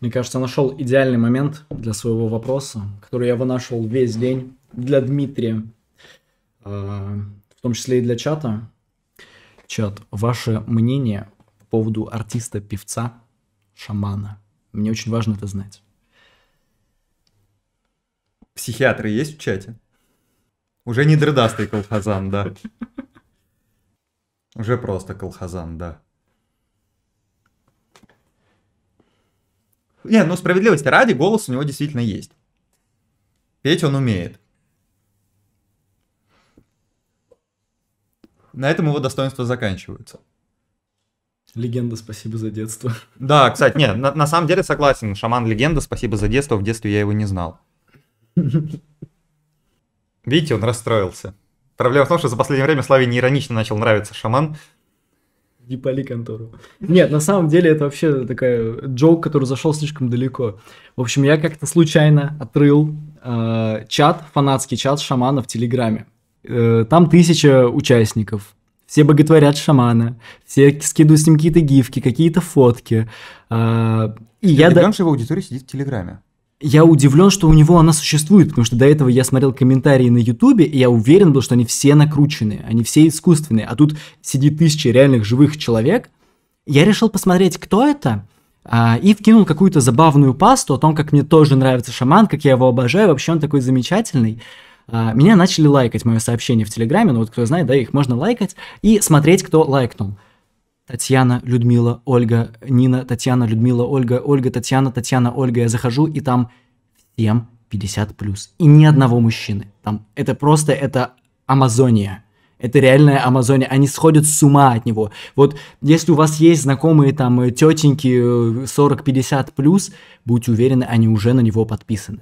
Мне кажется, нашел идеальный момент для своего вопроса, который я вынашивал весь день для Дмитрия, а, в том числе и для чата. Чат, ваше мнение по поводу артиста-певца, шамана. Мне очень важно это знать. Психиатры есть в чате? Уже не дредастый колхозан, да. Уже просто колхозан, да. Не, ну справедливости ради, голос у него действительно есть. Петь он умеет. На этом его достоинства заканчиваются. Легенда, спасибо за детство. Да, кстати, нет, на, на самом деле согласен. Шаман легенда, спасибо за детство. В детстве я его не знал. Видите, он расстроился. Проблема в том, что за последнее время Славе неиронично начал нравиться шаман не пали контору. Нет, на самом деле это вообще такая джок, который зашел слишком далеко. В общем, я как-то случайно отрыл э, чат, фанатский чат шамана в Телеграме. Э, там тысяча участников. Все боготворят шамана, все скидывают с ним какие-то гифки, какие-то фотки. Э, и я... Телеграм же его аудитория сидит в Телеграме я удивлен, что у него она существует, потому что до этого я смотрел комментарии на Ютубе, и я уверен был, что они все накрученные, они все искусственные, а тут сидит тысяча реальных живых человек. Я решил посмотреть, кто это, а, и вкинул какую-то забавную пасту о том, как мне тоже нравится шаман, как я его обожаю, вообще он такой замечательный. А, меня начали лайкать мое сообщение в Телеграме, но ну вот кто знает, да, их можно лайкать, и смотреть, кто лайкнул. Татьяна, Людмила, Ольга, Нина, Татьяна, Людмила, Ольга, Ольга, Татьяна, Татьяна, Ольга. Я захожу, и там всем 50 плюс. И ни одного мужчины. Там это просто, это Амазония. Это реальная Амазония. Они сходят с ума от него. Вот если у вас есть знакомые там тетеньки 40-50 э, плюс, будьте уверены, они уже на него подписаны.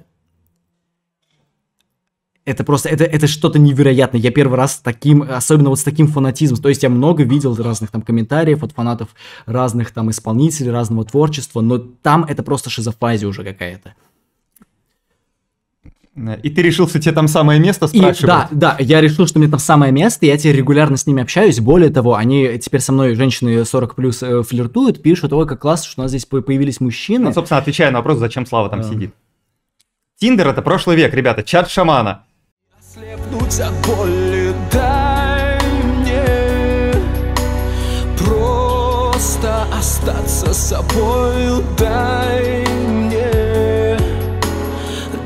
Это просто, это, это что-то невероятное. Я первый раз с таким, особенно вот с таким фанатизмом. То есть я много видел разных там комментариев от фанатов разных там исполнителей, разного творчества, но там это просто шизофазия уже какая-то. И ты решил, что тебе там самое место спрашивать? И, да, да, я решил, что мне там самое место, я теперь регулярно с ними общаюсь. Более того, они теперь со мной, женщины 40 плюс, э, флиртуют, пишут, ой, как классно, что у нас здесь появились мужчины. Ну, собственно, отвечая на вопрос, зачем Слава там да. сидит. Тиндер — это прошлый век, ребята, чат шамана. Слепнуть от боли дай мне Просто остаться собой дай мне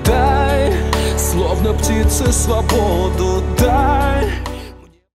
Дай, словно птице свободу дай